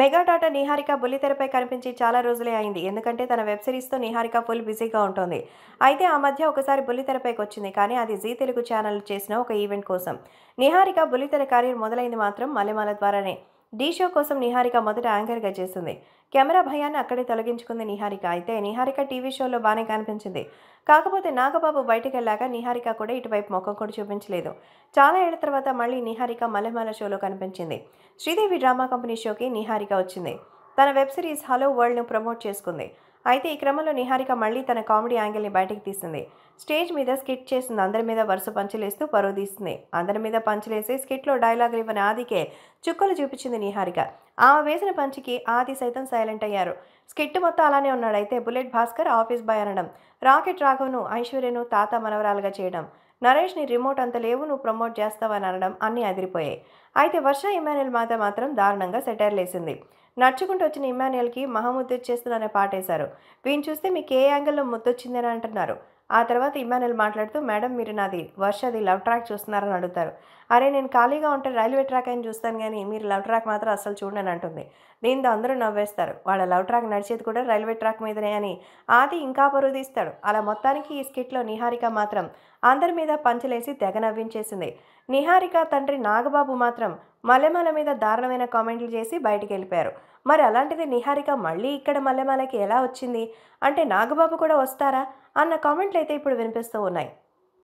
mega Niharika బుల్లితెరపై కనిపించి చాలా రోజులే అయింది ఎందుకంటే తన వెబ్ సిరీస్తో నిహారిక ఫుల్ బిజీగా ఉంటుంది అయితే ఆ మధ్య ఒకసారి బుల్లితెరపైకి వచ్చింది కానీ అది జీ తెలుగు ఛానల్ చేసిన ఒక ఈవెంట్ కోసం నిహారిక బుల్లితెర కెరీర్ మొదలైంది మాత్రం మలెమాల ద్వారానే ఢీ షో కోసం నిహారిక మొదట యాంకర్గా చేసింది కెమెరా భయాన్ని అక్కడే తొలగించుకుంది నిహారిక అయితే నిహారిక టీవీ షోలో బాగానే కనిపించింది కాకపోతే నాగబాబు బయటకు వెళ్ళాక నిహారిక కూడా ఇటువైపు మొక్క కూడా చూపించలేదు చాలా ఏళ్ల తర్వాత మళ్ళీ నిహారిక మల్లెమాల షోలో కనిపించింది శ్రీదేవి డ్రామా కంపెనీ షోకి నిహారిక వచ్చింది తన వెబ్ సిరీస్ హలో వరల్డ్ను ప్రమోట్ చేసుకుంది అయితే ఈ క్రమంలో నిహారిక మళ్ళీ తన కామెడీ యాంగిల్ని బయటకు తీసింది స్టేజ్ మీద స్కిట్ చేస్తుంది అందరి మీద వరుస పంచులేస్తూ పరువు తీస్తుంది అందరి మీద పంచలేసి స్కిట్లో డైలాగులు ఇవ్వని ఆదికే చుక్కలు చూపించింది నిహారిక ఆమె వేసిన పంచికి ఆది సైతం సైలెంట్ అయ్యారు స్కిట్ మొత్తం అలానే ఉన్నాడు అయితే బుల్లెట్ భాస్కర్ ఆఫీస్ బాయ్ అనడం రాకెట్ రాఘవను ఐశ్వర్యను తాత మనవరాలుగా చేయడం నరేష్ని రిమోట్ అంత లేవు నువ్వు ప్రమోట్ చేస్తావని అనడం అన్నీ అదిరిపోయాయి అయితే వర్ష ఇమాన్యుల్ మాత మాత్రం దారుణంగా సెటైర్లేసింది నడుచుకుంటూ వచ్చిన ఇమాన్యుల్కి చేస్తుందనే పాటేశారు వీని చూస్తే మీకు ఏ యాంగిల్లో ముద్దొచ్చిందని అంటున్నారు ఆ తర్వాత ఇమానుల్ మాట్లాడుతూ మేడం మీరు నాది వర్షది లవ్ ట్రాక్ చూస్తున్నారని అడుగుతారు అరే నేను ఖాళీగా ఉంటే రైల్వే ట్రాక్ అని చూస్తాను కానీ మీరు లవ్ ట్రాక్ మాత్రం అసలు చూడని అంటుంది దీంతో అందరూ నవ్వేస్తారు వాళ్ళ లవ్ ట్రాక్ నడిచేది కూడా రైల్వే ట్రాక్ మీదనే అని ఆది ఇంకా పరుదీస్తాడు అలా మొత్తానికి ఈ స్కిట్లో నిహారిక మాత్రం అందరి మీద పంచలేసి తెగ నవ్వించేసింది నిహారిక తండ్రి నాగబాబు మాత్రం మల్లెమాల మీద దారుణమైన కామెంట్లు చేసి బయటికి వెళ్ళిపోయారు మరి అలాంటిది నిహారిక మళ్ళీ ఇక్కడ మల్లెమాలకి ఎలా వచ్చింది అంటే నాగబాబు కూడా వస్తారా అన్న కామెంట్లు అయితే ఇప్పుడు వినిపిస్తూ ఉన్నాయి